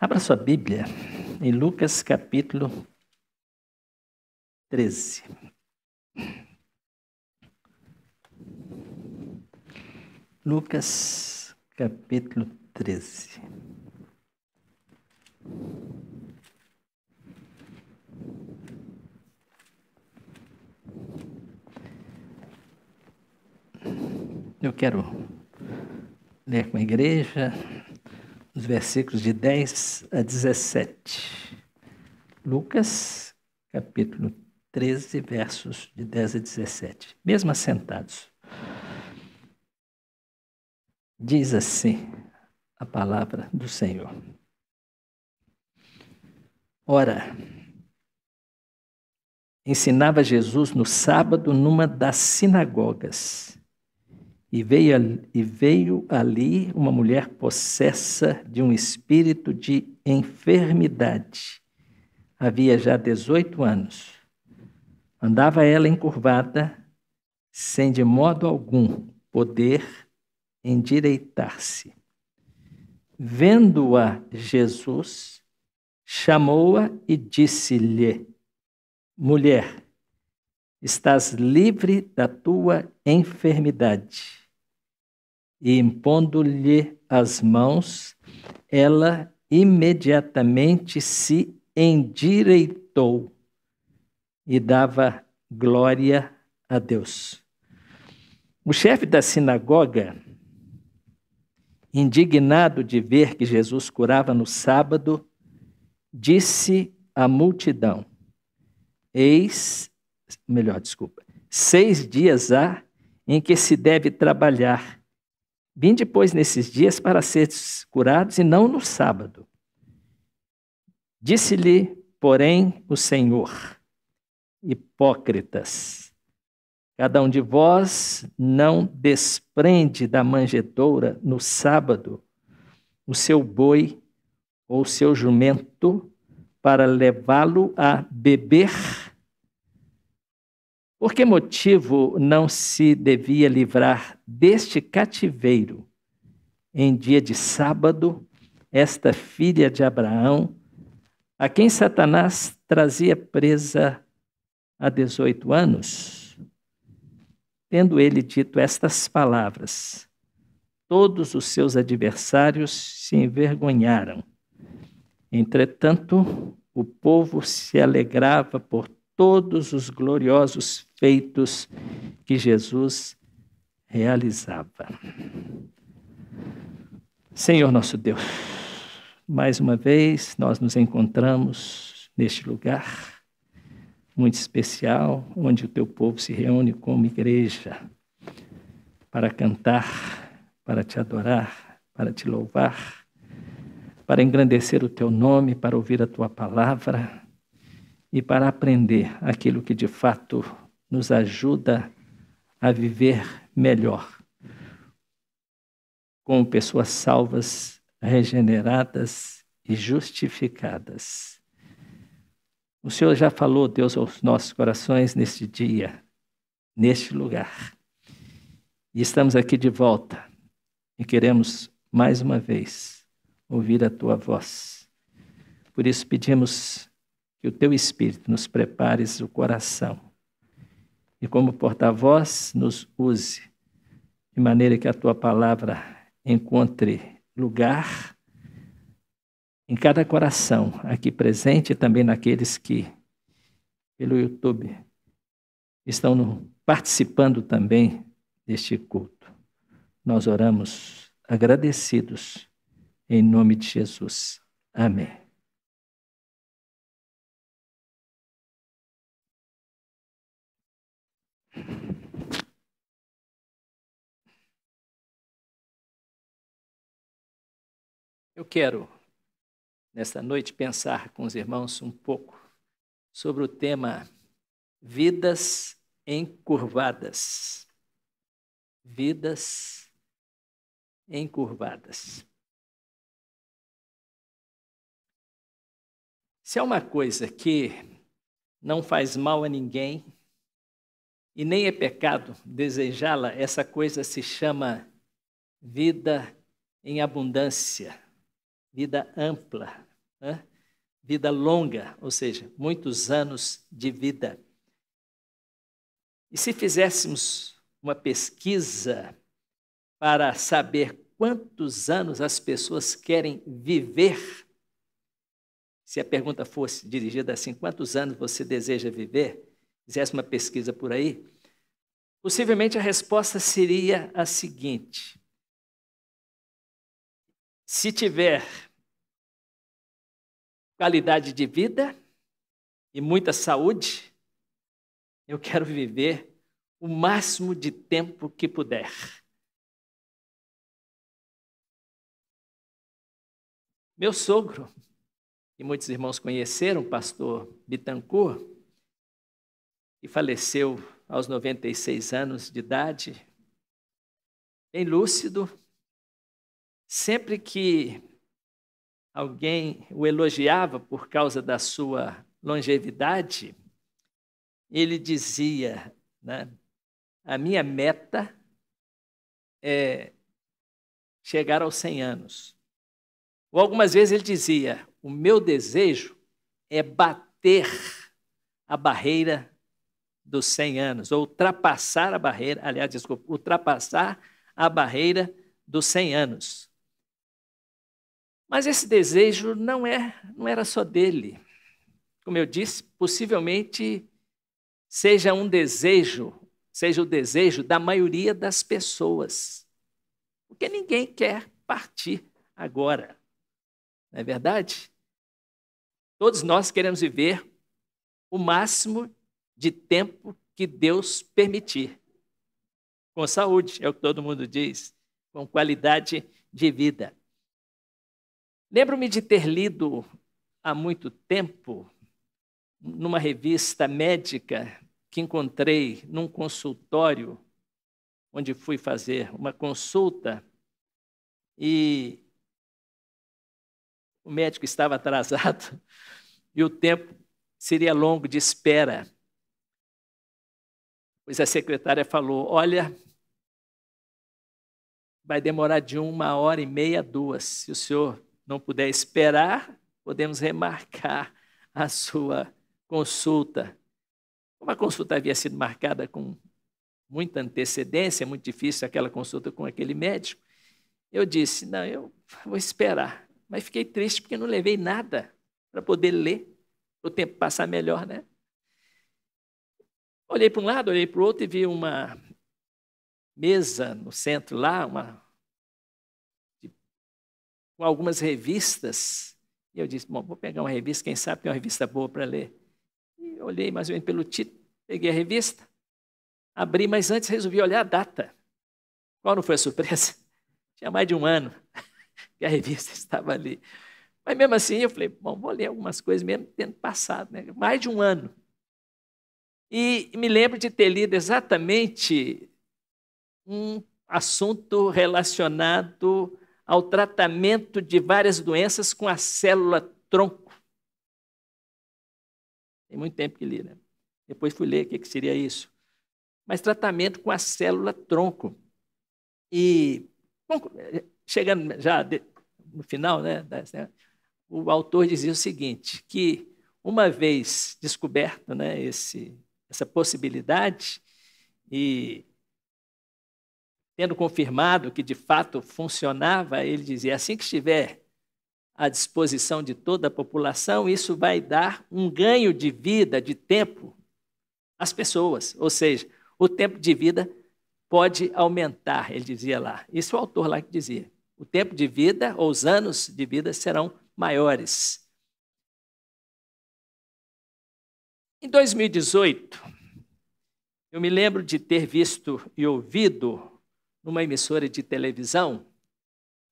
Abra sua Bíblia em Lucas capítulo 13. Lucas capítulo 13. Eu quero ler com a igreja, os versículos de 10 a 17. Lucas, capítulo 13, versos de 10 a 17. Mesmo assentados. Diz assim a palavra do Senhor. Ora, ensinava Jesus no sábado numa das sinagogas e veio, e veio ali uma mulher possessa de um espírito de enfermidade. Havia já 18 anos. Andava ela encurvada, sem de modo algum poder endireitar-se. Vendo-a Jesus, chamou-a e disse-lhe: Mulher, estás livre da tua enfermidade. E impondo-lhe as mãos, ela imediatamente se endireitou e dava glória a Deus. O chefe da sinagoga, indignado de ver que Jesus curava no sábado, disse à multidão: Eis melhor, desculpa, seis dias há em que se deve trabalhar. Vinde, pois, nesses dias para seres curados e não no sábado. Disse-lhe, porém, o Senhor, hipócritas, cada um de vós não desprende da manjedoura no sábado o seu boi ou o seu jumento para levá-lo a beber por que motivo não se devia livrar deste cativeiro em dia de sábado esta filha de Abraão, a quem Satanás trazia presa há 18 anos? Tendo ele dito estas palavras, todos os seus adversários se envergonharam. Entretanto, o povo se alegrava por todos os gloriosos feitos que Jesus realizava. Senhor nosso Deus, mais uma vez nós nos encontramos neste lugar muito especial, onde o teu povo se reúne como igreja para cantar, para te adorar, para te louvar, para engrandecer o teu nome, para ouvir a tua palavra e para aprender aquilo que de fato nos ajuda a viver melhor, como pessoas salvas, regeneradas e justificadas. O Senhor já falou, Deus, aos nossos corações neste dia, neste lugar. E estamos aqui de volta e queremos mais uma vez ouvir a tua voz. Por isso pedimos que o teu espírito nos prepares o coração e como porta-voz nos use, de maneira que a tua palavra encontre lugar em cada coração aqui presente e também naqueles que, pelo YouTube, estão no, participando também deste culto. Nós oramos agradecidos em nome de Jesus. Amém. Eu quero, nesta noite, pensar com os irmãos um pouco sobre o tema Vidas Encurvadas. Vidas encurvadas. Se é uma coisa que não faz mal a ninguém, e nem é pecado desejá-la, essa coisa se chama vida em abundância, vida ampla, né? vida longa, ou seja, muitos anos de vida. E se fizéssemos uma pesquisa para saber quantos anos as pessoas querem viver, se a pergunta fosse dirigida assim, quantos anos você deseja viver? fizesse uma pesquisa por aí, possivelmente a resposta seria a seguinte: se tiver qualidade de vida e muita saúde, eu quero viver o máximo de tempo que puder. Meu sogro, que muitos irmãos conheceram, pastor Bitancourt, e faleceu aos 96 anos de idade, bem lúcido. Sempre que alguém o elogiava por causa da sua longevidade, ele dizia: né, A minha meta é chegar aos 100 anos. Ou algumas vezes ele dizia: O meu desejo é bater a barreira dos 100 anos, ou ultrapassar a barreira, aliás, desculpa, ultrapassar a barreira dos 100 anos. Mas esse desejo não, é, não era só dele. Como eu disse, possivelmente seja um desejo, seja o desejo da maioria das pessoas. Porque ninguém quer partir agora. Não é verdade? Todos nós queremos viver o máximo de tempo que Deus permitir. Com saúde, é o que todo mundo diz, com qualidade de vida. Lembro-me de ter lido há muito tempo, numa revista médica que encontrei num consultório, onde fui fazer uma consulta, e o médico estava atrasado e o tempo seria longo de espera pois a secretária falou: Olha, vai demorar de uma hora e meia duas. Se o senhor não puder esperar, podemos remarcar a sua consulta. Como a consulta havia sido marcada com muita antecedência, é muito difícil aquela consulta com aquele médico, eu disse: Não, eu vou esperar. Mas fiquei triste porque não levei nada para poder ler, para o tempo passar melhor, né? Olhei para um lado, olhei para o outro e vi uma mesa no centro lá, uma, com algumas revistas. E eu disse, bom, vou pegar uma revista, quem sabe tem uma revista boa para ler. E olhei mais ou menos pelo título, peguei a revista, abri, mas antes resolvi olhar a data. Qual não foi a surpresa? Tinha mais de um ano que a revista estava ali. Mas mesmo assim, eu falei, bom, vou ler algumas coisas mesmo tendo passado, né? mais de um ano. E me lembro de ter lido exatamente um assunto relacionado ao tratamento de várias doenças com a célula tronco. Tem muito tempo que li, né? Depois fui ler o que, seria isso. Mas tratamento com a célula tronco. E, bom, chegando já no final, né, o autor dizia o seguinte: que uma vez descoberto né, esse essa possibilidade e tendo confirmado que de fato funcionava, ele dizia: assim que estiver à disposição de toda a população, isso vai dar um ganho de vida, de tempo às pessoas. Ou seja, o tempo de vida pode aumentar, ele dizia lá. Isso é o autor lá que dizia. O tempo de vida, ou os anos de vida, serão maiores. Em 2018, eu me lembro de ter visto e ouvido numa emissora de televisão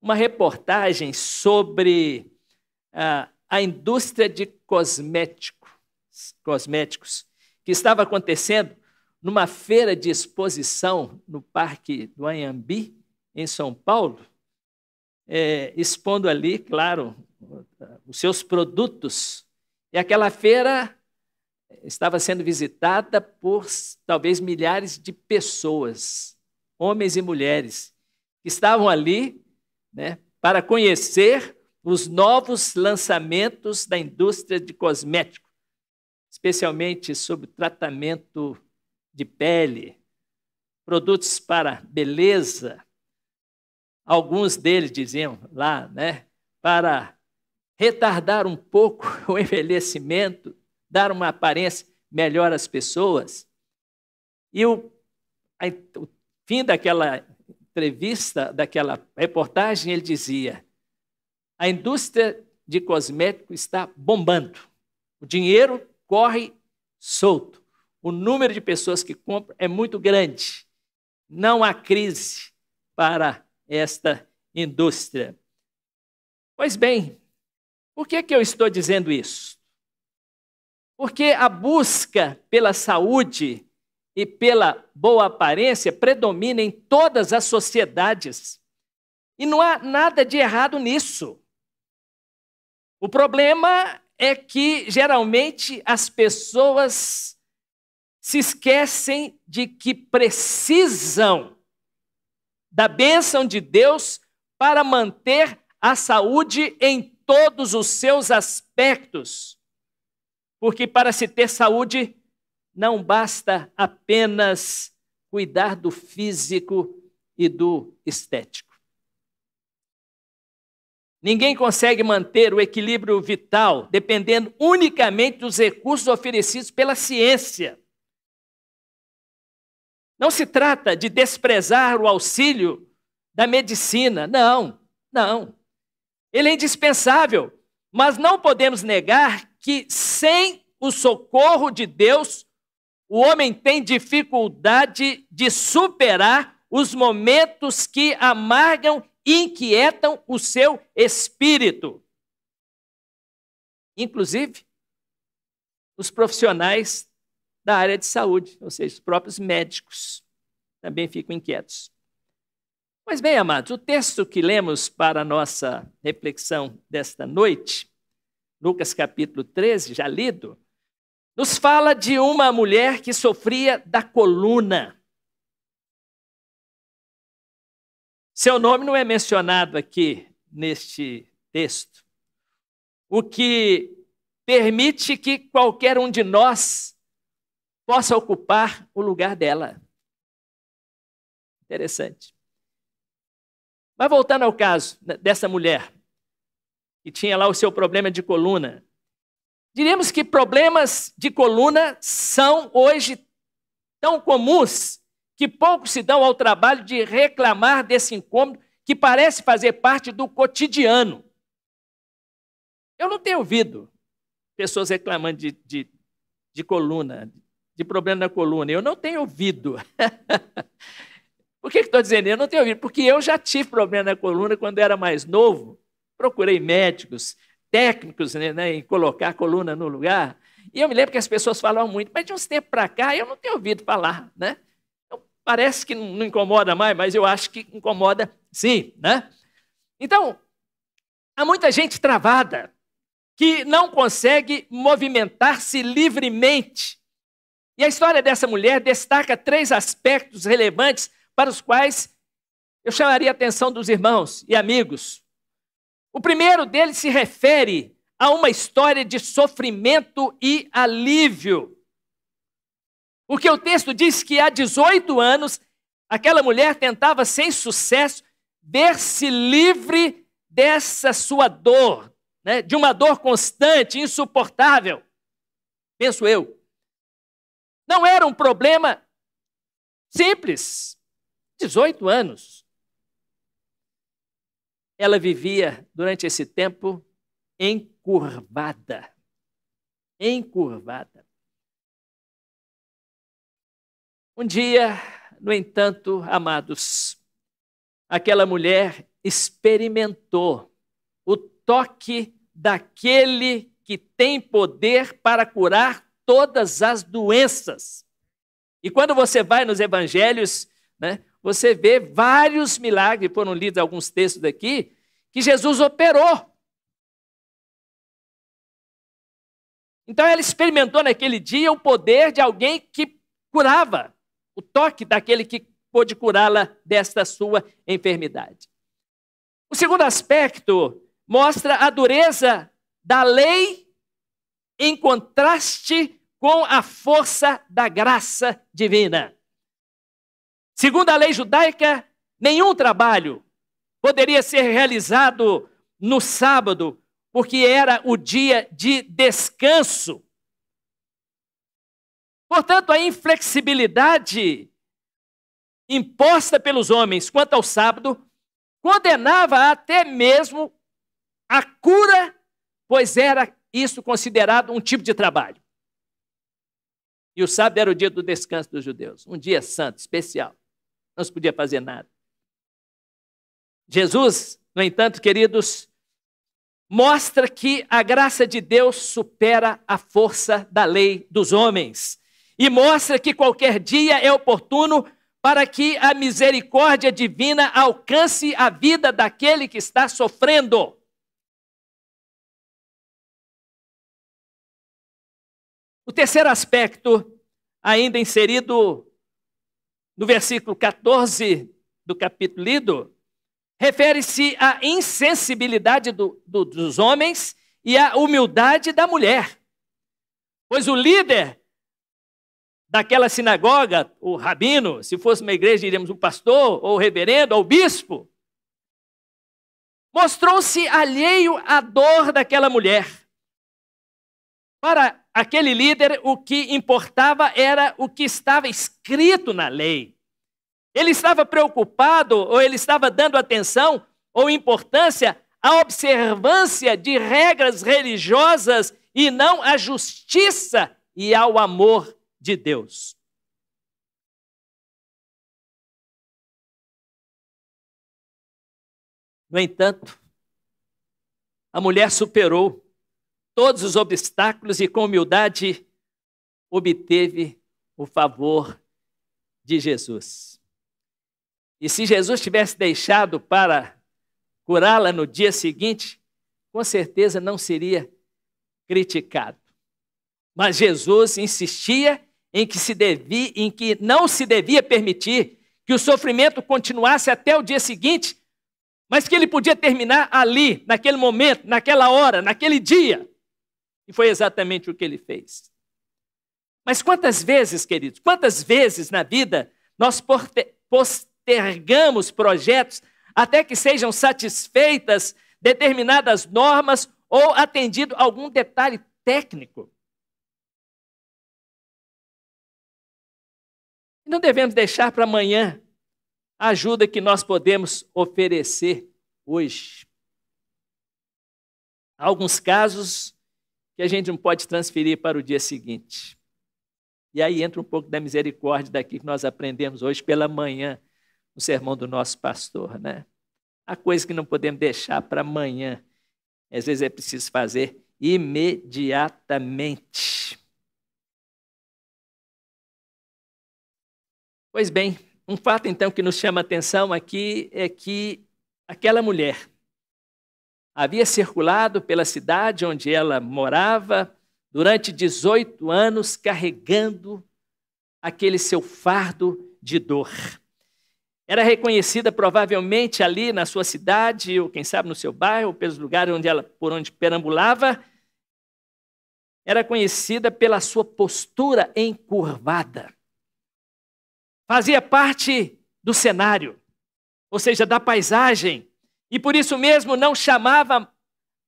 uma reportagem sobre ah, a indústria de cosméticos, cosméticos que estava acontecendo numa feira de exposição no Parque do Anhambi, em São Paulo, é, expondo ali, claro, os seus produtos. E aquela feira estava sendo visitada por talvez milhares de pessoas, homens e mulheres, que estavam ali né, para conhecer os novos lançamentos da indústria de cosmético, especialmente sobre tratamento de pele, produtos para beleza. Alguns deles diziam lá, né, para retardar um pouco o envelhecimento dar uma aparência melhor às pessoas. E o, a, o fim daquela entrevista, daquela reportagem, ele dizia: a indústria de cosméticos está bombando. O dinheiro corre solto. O número de pessoas que compram é muito grande. Não há crise para esta indústria. Pois bem, por que, é que eu estou dizendo isso? Porque a busca pela saúde e pela boa aparência predomina em todas as sociedades. E não há nada de errado nisso. O problema é que, geralmente, as pessoas se esquecem de que precisam da bênção de Deus para manter a saúde em todos os seus aspectos. Porque para se ter saúde, não basta apenas cuidar do físico e do estético. Ninguém consegue manter o equilíbrio vital dependendo unicamente dos recursos oferecidos pela ciência. Não se trata de desprezar o auxílio da medicina, não, não. Ele é indispensável, mas não podemos negar que sem o socorro de Deus, o homem tem dificuldade de superar os momentos que amargam e inquietam o seu espírito. Inclusive, os profissionais da área de saúde, ou seja, os próprios médicos, também ficam inquietos. Mas bem, amados, o texto que lemos para a nossa reflexão desta noite Lucas capítulo 13, já lido, nos fala de uma mulher que sofria da coluna. Seu nome não é mencionado aqui neste texto, o que permite que qualquer um de nós possa ocupar o lugar dela. Interessante. Mas voltando ao caso dessa mulher, e tinha lá o seu problema de coluna. Diríamos que problemas de coluna são hoje tão comuns que poucos se dão ao trabalho de reclamar desse incômodo que parece fazer parte do cotidiano. Eu não tenho ouvido pessoas reclamando de, de, de coluna, de problema na coluna. Eu não tenho ouvido. Por que estou dizendo? Eu não tenho ouvido. Porque eu já tive problema na coluna quando era mais novo procurei médicos, técnicos né, né, em colocar a coluna no lugar. E eu me lembro que as pessoas falavam muito, mas de uns tempos para cá eu não tenho ouvido falar, né? Então, parece que não incomoda mais, mas eu acho que incomoda sim, né? Então, há muita gente travada que não consegue movimentar-se livremente. E a história dessa mulher destaca três aspectos relevantes para os quais eu chamaria a atenção dos irmãos e amigos. O primeiro deles se refere a uma história de sofrimento e alívio. Porque o texto diz que há 18 anos aquela mulher tentava sem sucesso ver-se livre dessa sua dor, né? de uma dor constante, insuportável. Penso eu. Não era um problema simples. 18 anos ela vivia durante esse tempo encurvada. Encurvada. Um dia, no entanto, amados, aquela mulher experimentou o toque daquele que tem poder para curar todas as doenças. E quando você vai nos evangelhos, né, você vê vários milagres, foram lidos alguns textos daqui, que Jesus operou. Então ela experimentou naquele dia o poder de alguém que curava, o toque daquele que pôde curá-la desta sua enfermidade. O segundo aspecto mostra a dureza da lei em contraste com a força da graça divina. Segundo a lei judaica, nenhum trabalho poderia ser realizado no sábado, porque era o dia de descanso. Portanto, a inflexibilidade imposta pelos homens quanto ao sábado condenava até mesmo a cura, pois era isso considerado um tipo de trabalho. E o sábado era o dia do descanso dos judeus, um dia santo, especial não se podia fazer nada. Jesus, no entanto, queridos, mostra que a graça de Deus supera a força da lei dos homens e mostra que qualquer dia é oportuno para que a misericórdia divina alcance a vida daquele que está sofrendo. O terceiro aspecto, ainda inserido no versículo 14 do capítulo lido, refere-se à insensibilidade do, do, dos homens e à humildade da mulher. Pois o líder daquela sinagoga, o rabino, se fosse uma igreja, diríamos o pastor, ou o reverendo, ou o bispo, mostrou-se alheio à dor daquela mulher. Para Aquele líder, o que importava era o que estava escrito na lei. Ele estava preocupado, ou ele estava dando atenção ou importância à observância de regras religiosas e não à justiça e ao amor de Deus. No entanto, a mulher superou todos os obstáculos e com humildade obteve o favor de Jesus. E se Jesus tivesse deixado para curá-la no dia seguinte, com certeza não seria criticado. Mas Jesus insistia em que, se devia, em que não se devia permitir que o sofrimento continuasse até o dia seguinte, mas que ele podia terminar ali, naquele momento, naquela hora, naquele dia. E foi exatamente o que ele fez. Mas quantas vezes, queridos, quantas vezes na vida nós postergamos projetos até que sejam satisfeitas determinadas normas ou atendido algum detalhe técnico? Não devemos deixar para amanhã a ajuda que nós podemos oferecer hoje. Há alguns casos que a gente não pode transferir para o dia seguinte. E aí entra um pouco da misericórdia daqui que nós aprendemos hoje pela manhã, no sermão do nosso pastor, né? A coisa que não podemos deixar para amanhã, às vezes é preciso fazer imediatamente. Pois bem, um fato então que nos chama a atenção aqui é que aquela mulher havia circulado pela cidade onde ela morava durante 18 anos, carregando aquele seu fardo de dor. Era reconhecida provavelmente ali na sua cidade, ou quem sabe no seu bairro, ou pelos lugares onde ela, por onde perambulava, era conhecida pela sua postura encurvada. Fazia parte do cenário, ou seja, da paisagem e por isso mesmo não chamava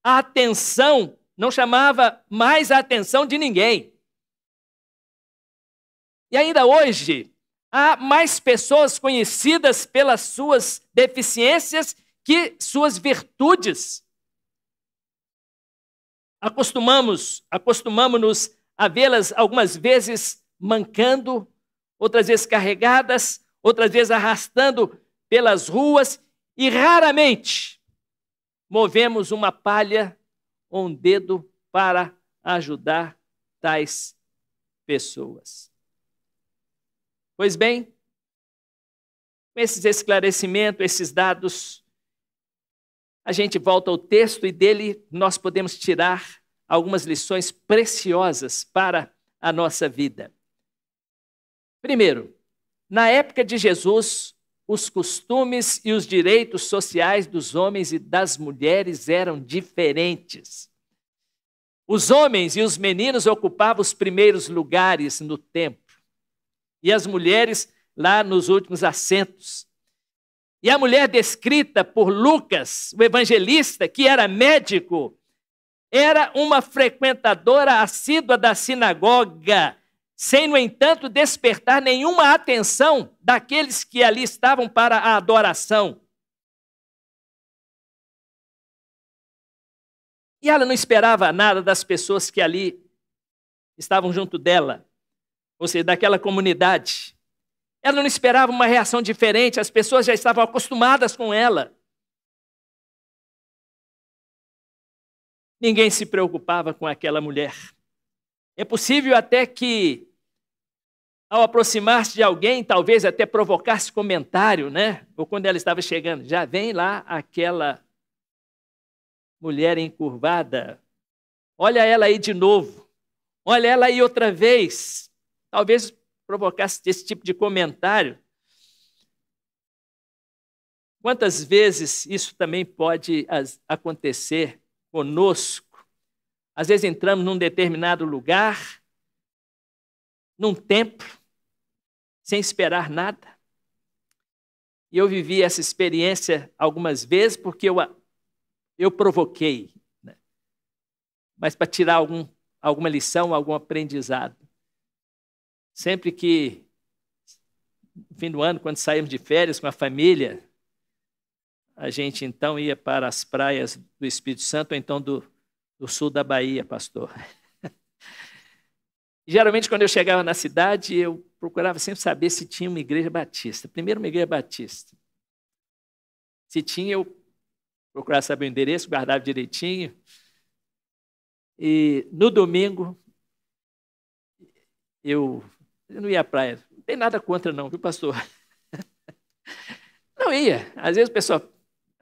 a atenção, não chamava mais a atenção de ninguém. E ainda hoje, há mais pessoas conhecidas pelas suas deficiências que suas virtudes. Acostumamos, acostumamos-nos a vê-las algumas vezes mancando, outras vezes carregadas, outras vezes arrastando pelas ruas e raramente movemos uma palha ou um dedo para ajudar tais pessoas. Pois bem, com esses esclarecimentos, esses dados, a gente volta ao texto e dele nós podemos tirar algumas lições preciosas para a nossa vida. Primeiro, na época de Jesus, os costumes e os direitos sociais dos homens e das mulheres eram diferentes. Os homens e os meninos ocupavam os primeiros lugares no templo, e as mulheres lá nos últimos assentos. E a mulher descrita por Lucas, o evangelista, que era médico, era uma frequentadora assídua da sinagoga sem, no entanto, despertar nenhuma atenção daqueles que ali estavam para a adoração. E ela não esperava nada das pessoas que ali estavam junto dela, ou seja, daquela comunidade. Ela não esperava uma reação diferente, as pessoas já estavam acostumadas com ela. Ninguém se preocupava com aquela mulher. É possível até que ao aproximar-se de alguém, talvez até provocasse comentário, né? Ou quando ela estava chegando, já vem lá aquela mulher encurvada. Olha ela aí de novo. Olha ela aí outra vez. Talvez provocasse esse tipo de comentário. Quantas vezes isso também pode acontecer conosco? Às vezes entramos num determinado lugar, num templo, sem esperar nada. E eu vivi essa experiência algumas vezes porque eu, eu provoquei, né? mas para tirar algum, alguma lição, algum aprendizado. Sempre que, no fim do ano, quando saímos de férias com a família, a gente então ia para as praias do Espírito Santo, ou então do, do sul da Bahia, pastor. Geralmente, quando eu chegava na cidade, eu procurava sempre saber se tinha uma igreja batista. Primeiro, uma igreja batista. Se tinha, eu procurava saber o endereço, guardava direitinho. E no domingo, eu, eu não ia à praia. Não tem nada contra, não, viu, pastor? Não ia. Às vezes o pessoal,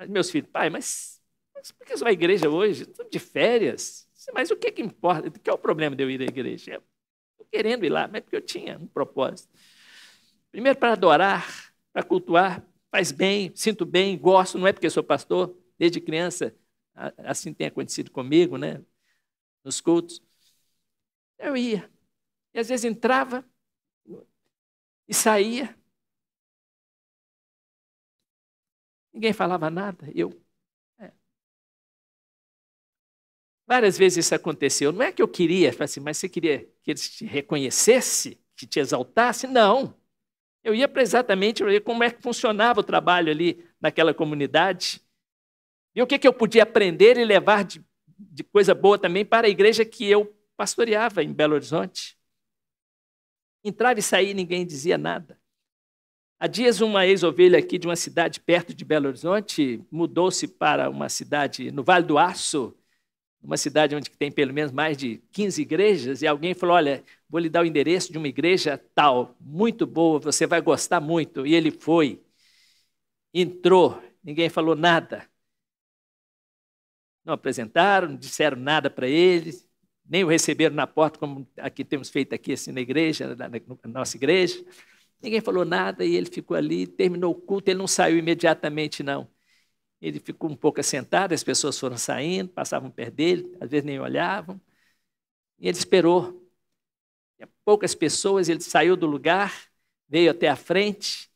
meus filhos, pai, mas, mas por que você vai à igreja hoje? Estou de férias. Mas o que, que importa? O que é o problema de eu ir à igreja? querendo ir lá, mas porque eu tinha um propósito. Primeiro, para adorar, para cultuar, faz bem, sinto bem, gosto, não é porque sou pastor, desde criança, assim tem acontecido comigo, né? Nos cultos. Eu ia. E às vezes entrava e saía. Ninguém falava nada, eu Várias vezes isso aconteceu. Não é que eu queria, assim, mas você queria que eles te reconhecessem, que te exaltassem? Não. Eu ia para exatamente ver como é que funcionava o trabalho ali naquela comunidade. E o que, que eu podia aprender e levar de, de coisa boa também para a igreja que eu pastoreava em Belo Horizonte. Entrava e saía ninguém dizia nada. Há dias, uma ex-ovelha aqui de uma cidade perto de Belo Horizonte mudou-se para uma cidade no Vale do Aço uma cidade onde tem pelo menos mais de 15 igrejas, e alguém falou: Olha, vou lhe dar o endereço de uma igreja tal, muito boa, você vai gostar muito. E ele foi, entrou, ninguém falou nada. Não apresentaram, não disseram nada para ele, nem o receberam na porta, como aqui temos feito aqui assim, na igreja, na, nossa igreja. Ninguém falou nada e ele ficou ali, terminou o culto, ele não saiu imediatamente, não. Ele ficou um pouco assentado, as pessoas foram saindo, passavam perto dele, às vezes nem olhavam. E ele esperou. E poucas pessoas, ele saiu do lugar, veio até a frente,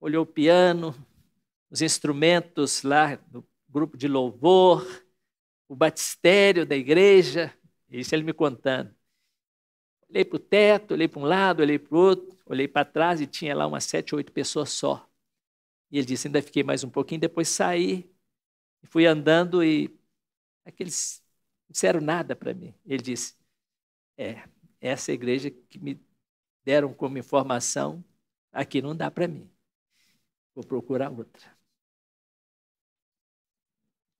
olhou o piano, os instrumentos lá do grupo de louvor, o batistério da igreja, isso ele me contando. Olhei para o teto, olhei para um lado, olhei para o outro, olhei para trás e tinha lá umas sete, oito pessoas só. E ele disse: ainda fiquei mais um pouquinho, depois saí, fui andando e aqueles não disseram nada para mim. Ele disse: é, essa igreja que me deram como informação, aqui não dá para mim. Vou procurar outra.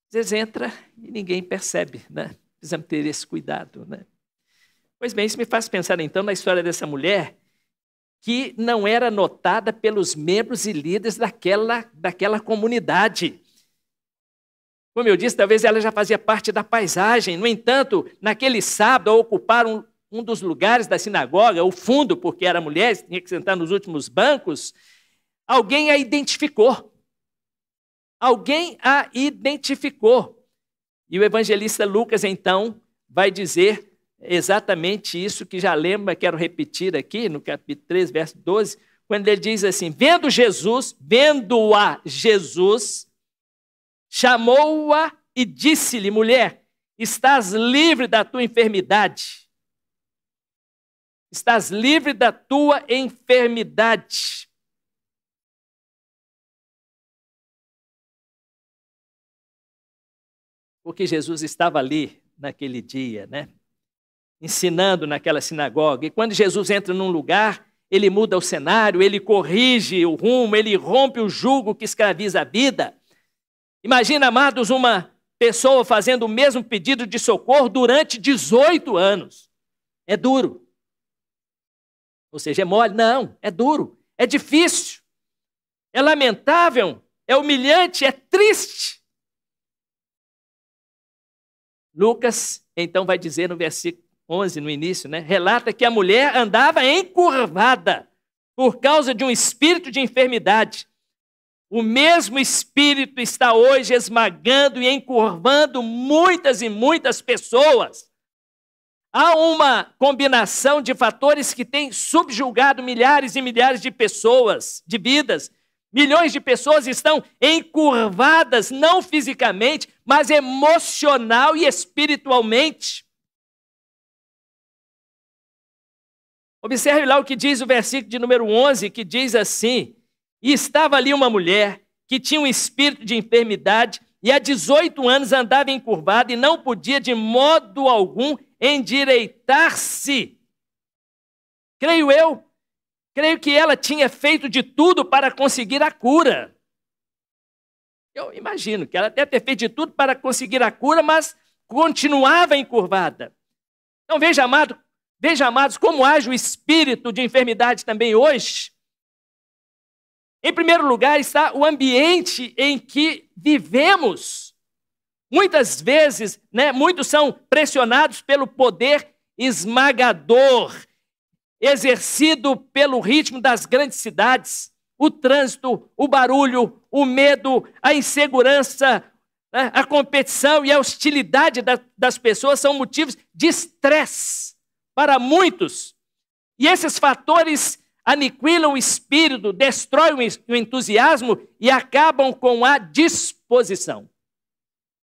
Às vezes entra e ninguém percebe, né? Precisamos ter esse cuidado, né? Pois bem, isso me faz pensar então na história dessa mulher que não era notada pelos membros e líderes daquela, daquela comunidade. Como eu disse, talvez ela já fazia parte da paisagem. No entanto, naquele sábado, ao ocupar um, um dos lugares da sinagoga, o fundo, porque era mulher, tinha que sentar nos últimos bancos, alguém a identificou. Alguém a identificou. E o evangelista Lucas, então, vai dizer exatamente isso que já lembra, quero repetir aqui no capítulo 3, verso 12, quando ele diz assim: Vendo Jesus, vendo-a Jesus, chamou-a e disse-lhe: Mulher, estás livre da tua enfermidade. Estás livre da tua enfermidade. Porque Jesus estava ali naquele dia, né? ensinando naquela sinagoga. E quando Jesus entra num lugar, ele muda o cenário, ele corrige o rumo, ele rompe o jugo que escraviza a vida. Imagina, amados, uma pessoa fazendo o mesmo pedido de socorro durante 18 anos. É duro. Ou seja, é mole? Não, é duro. É difícil. É lamentável. É humilhante. É triste. Lucas então vai dizer no versículo 11 no início, né? Relata que a mulher andava encurvada por causa de um espírito de enfermidade. O mesmo espírito está hoje esmagando e encurvando muitas e muitas pessoas. Há uma combinação de fatores que tem subjulgado milhares e milhares de pessoas, de vidas. Milhões de pessoas estão encurvadas, não fisicamente, mas emocional e espiritualmente. Observe lá o que diz o versículo de número 11, que diz assim: E estava ali uma mulher que tinha um espírito de enfermidade e há 18 anos andava encurvada e não podia de modo algum endireitar-se. Creio eu, creio que ela tinha feito de tudo para conseguir a cura. Eu imagino que ela deve ter feito de tudo para conseguir a cura, mas continuava encurvada. Então veja, amado, Veja, amados, como age o espírito de enfermidade também hoje. Em primeiro lugar, está o ambiente em que vivemos. Muitas vezes, né, muitos são pressionados pelo poder esmagador exercido pelo ritmo das grandes cidades, o trânsito, o barulho, o medo, a insegurança, né, a competição e a hostilidade das pessoas são motivos de estresse para muitos. E esses fatores aniquilam o espírito, destroem o entusiasmo e acabam com a disposição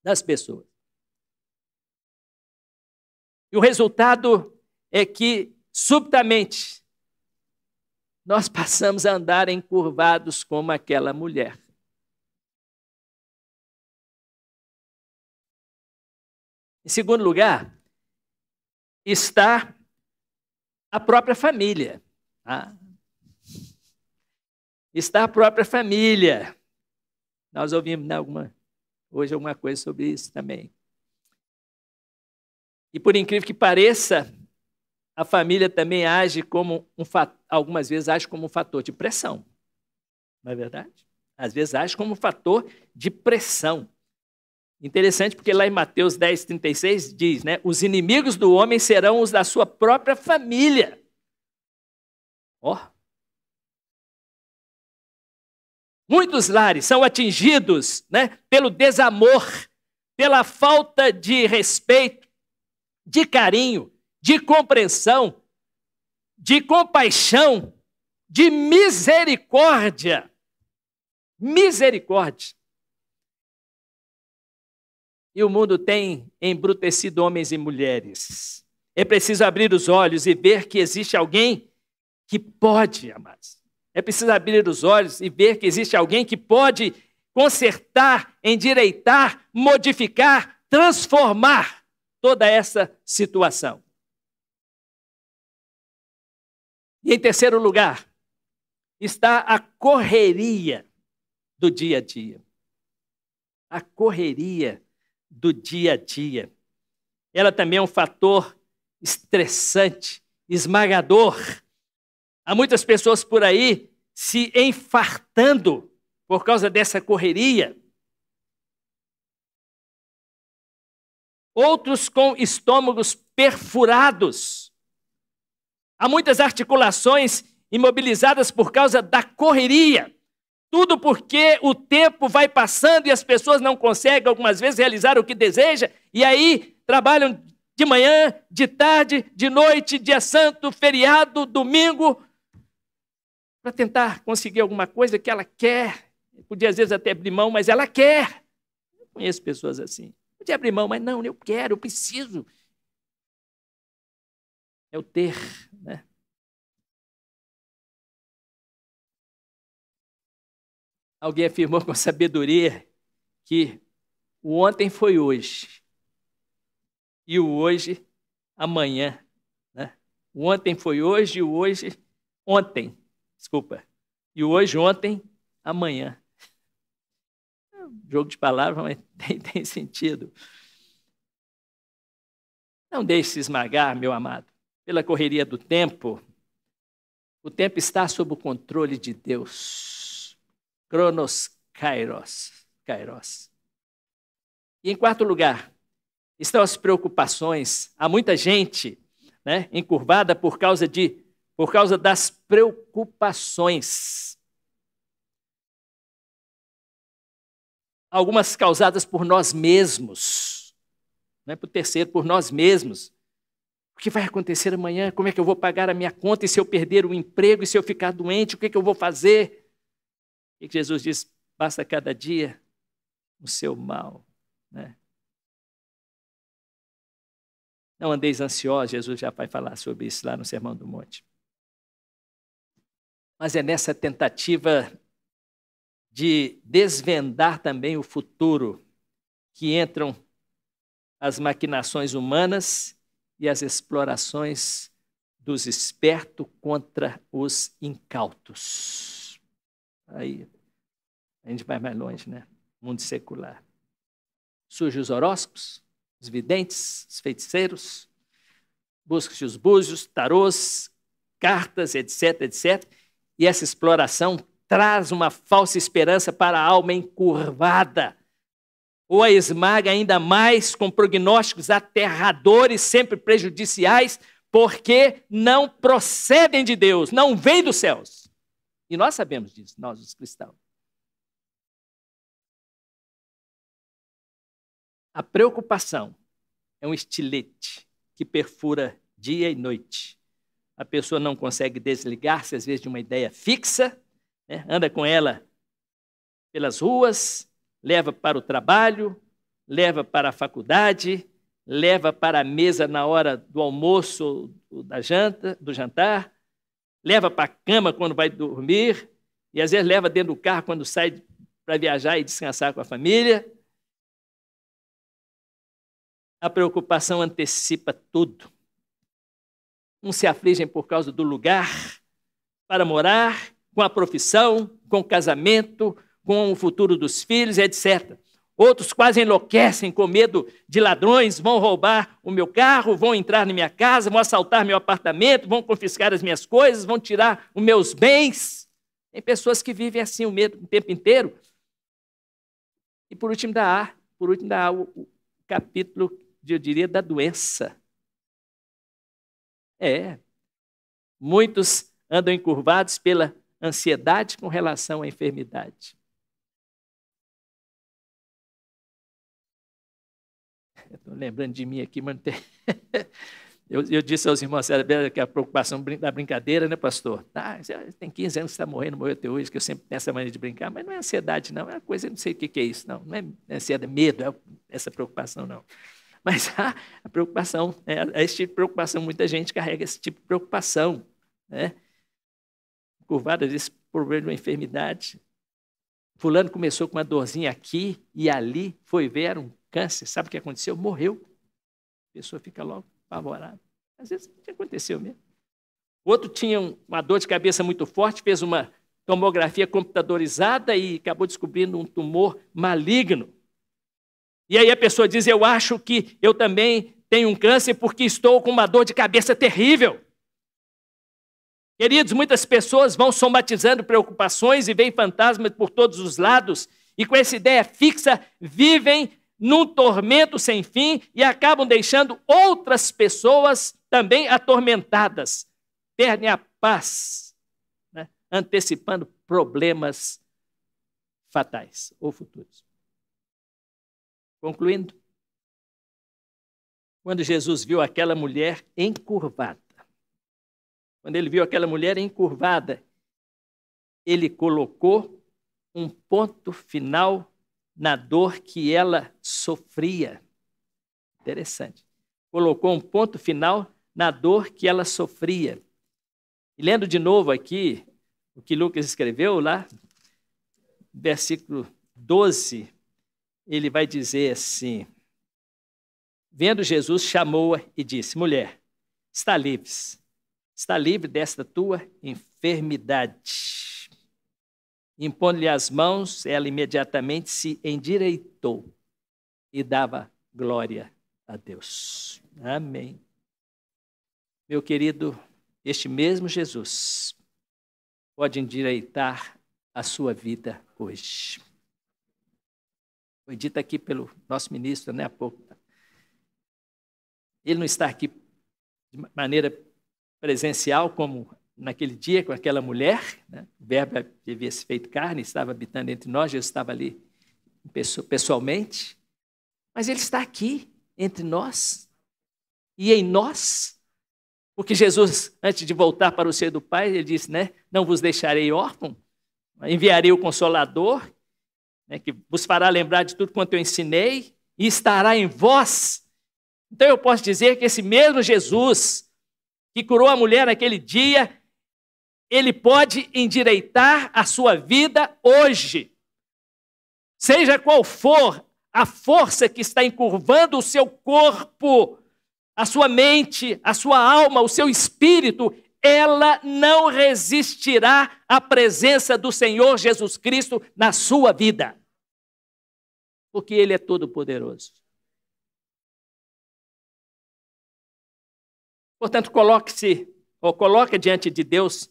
das pessoas. E o resultado é que, subitamente, nós passamos a andar encurvados como aquela mulher. Em segundo lugar, está a própria família. Tá? Está a própria família. Nós ouvimos né, alguma, hoje alguma coisa sobre isso também. E por incrível que pareça, a família também age como um algumas vezes age como um fator de pressão. Não é verdade? Às vezes age como um fator de pressão. Interessante porque lá em Mateus 10, 36 diz, né? Os inimigos do homem serão os da sua própria família. Ó. Oh. Muitos lares são atingidos né, pelo desamor, pela falta de respeito, de carinho, de compreensão, de compaixão, de misericórdia. Misericórdia e o mundo tem embrutecido homens e mulheres. É preciso abrir os olhos e ver que existe alguém que pode, amados. É preciso abrir os olhos e ver que existe alguém que pode consertar, endireitar, modificar, transformar toda essa situação. E em terceiro lugar, está a correria do dia a dia. A correria do dia a dia. Ela também é um fator estressante, esmagador. Há muitas pessoas por aí se enfartando por causa dessa correria. Outros com estômagos perfurados. Há muitas articulações imobilizadas por causa da correria. Tudo porque o tempo vai passando e as pessoas não conseguem algumas vezes realizar o que deseja, e aí trabalham de manhã, de tarde, de noite, dia santo, feriado, domingo, para tentar conseguir alguma coisa que ela quer. Podia às vezes até abrir mão, mas ela quer. Eu conheço pessoas assim. Podia abrir mão, mas não, eu quero, eu preciso. É o ter. Alguém afirmou com sabedoria que o ontem foi hoje e o hoje amanhã. Né? O ontem foi hoje e o hoje ontem. Desculpa. E o hoje ontem amanhã. É um jogo de palavras, mas tem, tem sentido. Não deixe esmagar, meu amado, pela correria do tempo. O tempo está sob o controle de Deus. Cronos Kairos. Kairos. E em quarto lugar, estão as preocupações. Há muita gente né, encurvada por causa de por causa das preocupações. Algumas causadas por nós mesmos, é? por terceiro, por nós mesmos. O que vai acontecer amanhã? Como é que eu vou pagar a minha conta? E se eu perder o emprego? E se eu ficar doente? O que, é que eu vou fazer? E Jesus diz: basta cada dia o seu mal. Né? Não andeis ansiosos, Jesus já vai falar sobre isso lá no Sermão do Monte. Mas é nessa tentativa de desvendar também o futuro que entram as maquinações humanas e as explorações dos espertos contra os incautos. Aí a gente vai mais longe, né? Mundo secular. Surgem os horóscopos, os videntes, os feiticeiros, busca-se os búzios, tarôs, cartas, etc, etc. E essa exploração traz uma falsa esperança para a alma encurvada. Ou a esmaga ainda mais com prognósticos aterradores, sempre prejudiciais, porque não procedem de Deus, não vêm dos céus. E nós sabemos disso, nós os cristãos. A preocupação é um estilete que perfura dia e noite. A pessoa não consegue desligar-se, às vezes, de uma ideia fixa, né? anda com ela pelas ruas, leva para o trabalho, leva para a faculdade, leva para a mesa na hora do almoço ou da janta, do jantar, leva para a cama quando vai dormir, e às vezes leva dentro do carro quando sai para viajar e descansar com a família. A preocupação antecipa tudo. Uns se afligem por causa do lugar para morar, com a profissão, com o casamento, com o futuro dos filhos, etc. Outros quase enlouquecem com medo de ladrões, vão roubar o meu carro, vão entrar na minha casa, vão assaltar meu apartamento, vão confiscar as minhas coisas, vão tirar os meus bens. Tem pessoas que vivem assim o medo o tempo inteiro. E por último da A, por último da A, o, o capítulo, eu diria, da doença. É. Muitos andam encurvados pela ansiedade com relação à enfermidade. Estou lembrando de mim aqui, mas não tem... eu, eu, disse aos irmãos que a preocupação da brincadeira, né, pastor? Ah, tem 15 anos que está morrendo, morreu até hoje, que eu sempre tenho essa maneira de brincar, mas não é ansiedade, não. É uma coisa, eu não sei o que, que é isso, não. Não é ansiedade, é medo, é essa preocupação, não. Mas a, ah, a preocupação, é, é, esse tipo de preocupação, muita gente carrega esse tipo de preocupação, né? Curvada desse problema de uma enfermidade, Fulano começou com uma dorzinha aqui e ali, foi ver, era um câncer. Sabe o que aconteceu? Morreu. A pessoa fica logo apavorada. Às vezes o que aconteceu mesmo. O outro tinha uma dor de cabeça muito forte, fez uma tomografia computadorizada e acabou descobrindo um tumor maligno. E aí a pessoa diz: Eu acho que eu também tenho um câncer porque estou com uma dor de cabeça terrível. Queridos, muitas pessoas vão somatizando preocupações e veem fantasmas por todos os lados, e com essa ideia fixa, vivem num tormento sem fim e acabam deixando outras pessoas também atormentadas. Perdem a paz, né? antecipando problemas fatais ou futuros. Concluindo, quando Jesus viu aquela mulher encurvada, quando ele viu aquela mulher encurvada, ele colocou um ponto final na dor que ela sofria. Interessante. Colocou um ponto final na dor que ela sofria. E lendo de novo aqui o que Lucas escreveu lá, versículo 12, ele vai dizer assim: Vendo Jesus, chamou-a e disse: Mulher, está livre, está livre desta tua enfermidade. Impondo-lhe as mãos, ela imediatamente se endireitou e dava glória a Deus. Amém. Meu querido, este mesmo Jesus pode endireitar a sua vida hoje. Foi dito aqui pelo nosso ministro, né, há pouco. Ele não está aqui de maneira presencial como naquele dia com aquela mulher, né? o verbo havia é se feito carne, estava habitando entre nós, Jesus estava ali pessoalmente, mas ele está aqui entre nós e em nós, porque Jesus, antes de voltar para o ser do Pai, ele disse, né, não vos deixarei órfão, enviarei o Consolador, né, que vos fará lembrar de tudo quanto eu ensinei e estará em vós. Então eu posso dizer que esse mesmo Jesus que curou a mulher naquele dia ele pode endireitar a sua vida hoje. Seja qual for a força que está encurvando o seu corpo, a sua mente, a sua alma, o seu espírito, ela não resistirá à presença do Senhor Jesus Cristo na sua vida. Porque Ele é todo-poderoso. Portanto, coloque-se, ou coloque diante de Deus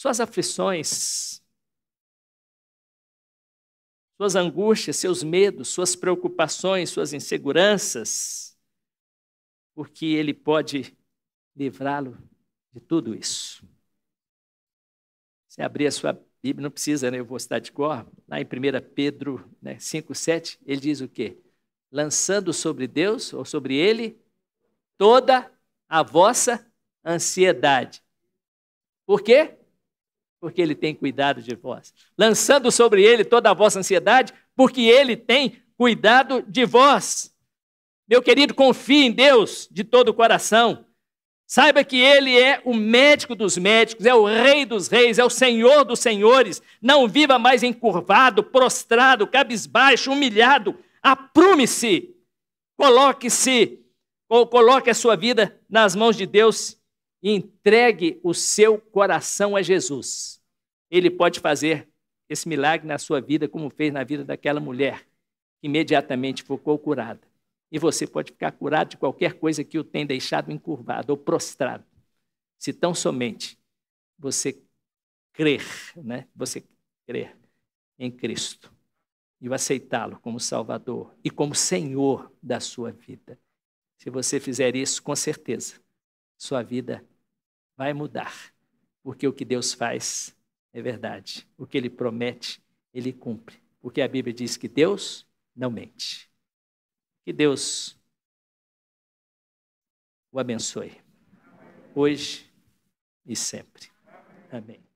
suas aflições, suas angústias, seus medos, suas preocupações, suas inseguranças, porque Ele pode livrá-lo de tudo isso. Você abrir a sua Bíblia, não precisa, né? eu vou citar de cor, lá em 1 Pedro né, 5, 7, ele diz o quê? Lançando sobre Deus, ou sobre Ele, toda a vossa ansiedade. Por quê? porque ele tem cuidado de vós. Lançando sobre ele toda a vossa ansiedade, porque ele tem cuidado de vós. Meu querido, confie em Deus de todo o coração. Saiba que ele é o médico dos médicos, é o rei dos reis, é o senhor dos senhores. Não viva mais encurvado, prostrado, cabisbaixo, humilhado. Aprume-se. Coloque-se, ou coloque a sua vida nas mãos de Deus entregue o seu coração a Jesus. Ele pode fazer esse milagre na sua vida, como fez na vida daquela mulher, que imediatamente ficou curada. E você pode ficar curado de qualquer coisa que o tenha deixado encurvado ou prostrado, se tão somente você crer, né? Você crer em Cristo e aceitá-lo como Salvador e como Senhor da sua vida. Se você fizer isso, com certeza, sua vida vai mudar, porque o que Deus faz é verdade, o que ele promete, ele cumpre, porque a Bíblia diz que Deus não mente. Que Deus o abençoe, hoje e sempre. Amém.